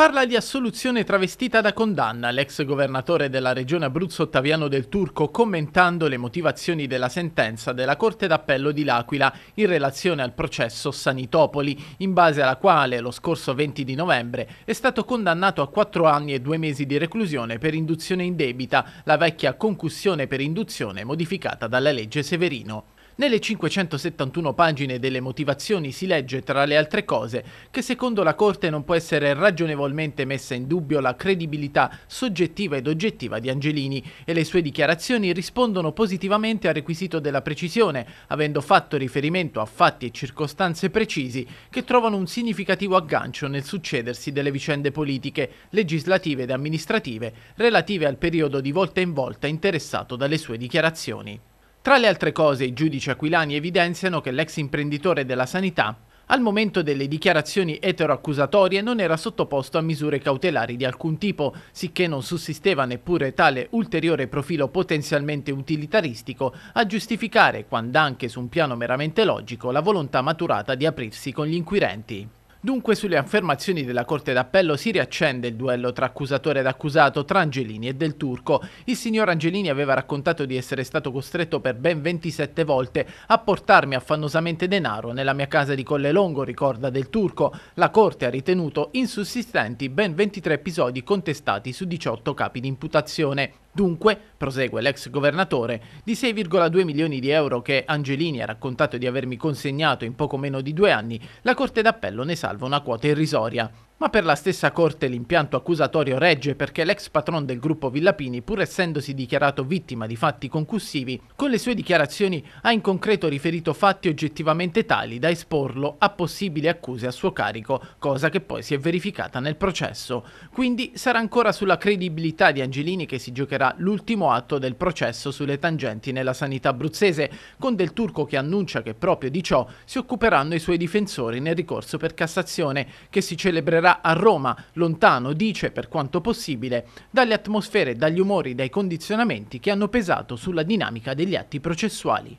parla di assoluzione travestita da condanna. L'ex governatore della regione Abruzzo Ottaviano del Turco commentando le motivazioni della sentenza della Corte d'Appello di L'Aquila in relazione al processo Sanitopoli, in base alla quale lo scorso 20 di novembre è stato condannato a 4 anni e 2 mesi di reclusione per induzione indebita, la vecchia concussione per induzione modificata dalla legge Severino. Nelle 571 pagine delle motivazioni si legge, tra le altre cose, che secondo la Corte non può essere ragionevolmente messa in dubbio la credibilità soggettiva ed oggettiva di Angelini e le sue dichiarazioni rispondono positivamente al requisito della precisione, avendo fatto riferimento a fatti e circostanze precisi che trovano un significativo aggancio nel succedersi delle vicende politiche, legislative ed amministrative relative al periodo di volta in volta interessato dalle sue dichiarazioni. Tra le altre cose, i giudici aquilani evidenziano che l'ex imprenditore della sanità al momento delle dichiarazioni eteroaccusatorie non era sottoposto a misure cautelari di alcun tipo, sicché non sussisteva neppure tale ulteriore profilo potenzialmente utilitaristico a giustificare, quand'anche su un piano meramente logico, la volontà maturata di aprirsi con gli inquirenti. Dunque sulle affermazioni della Corte d'Appello si riaccende il duello tra accusatore ed accusato tra Angelini e Del Turco. Il signor Angelini aveva raccontato di essere stato costretto per ben 27 volte a portarmi affannosamente denaro nella mia casa di Collelongo, ricorda Del Turco. La Corte ha ritenuto insussistenti ben 23 episodi contestati su 18 capi di imputazione. Dunque, prosegue l'ex governatore, di 6,2 milioni di euro che Angelini ha raccontato di avermi consegnato in poco meno di due anni, la Corte d'Appello ne salva una quota irrisoria. Ma per la stessa corte l'impianto accusatorio regge perché l'ex patron del gruppo Villapini, pur essendosi dichiarato vittima di fatti concussivi, con le sue dichiarazioni ha in concreto riferito fatti oggettivamente tali da esporlo a possibili accuse a suo carico, cosa che poi si è verificata nel processo. Quindi sarà ancora sulla credibilità di Angelini che si giocherà l'ultimo atto del processo sulle tangenti nella sanità abruzzese, con Del Turco che annuncia che proprio di ciò si occuperanno i suoi difensori nel ricorso per Cassazione, che si celebrerà sarà a Roma, lontano, dice, per quanto possibile, dalle atmosfere, dagli umori, dai condizionamenti che hanno pesato sulla dinamica degli atti processuali.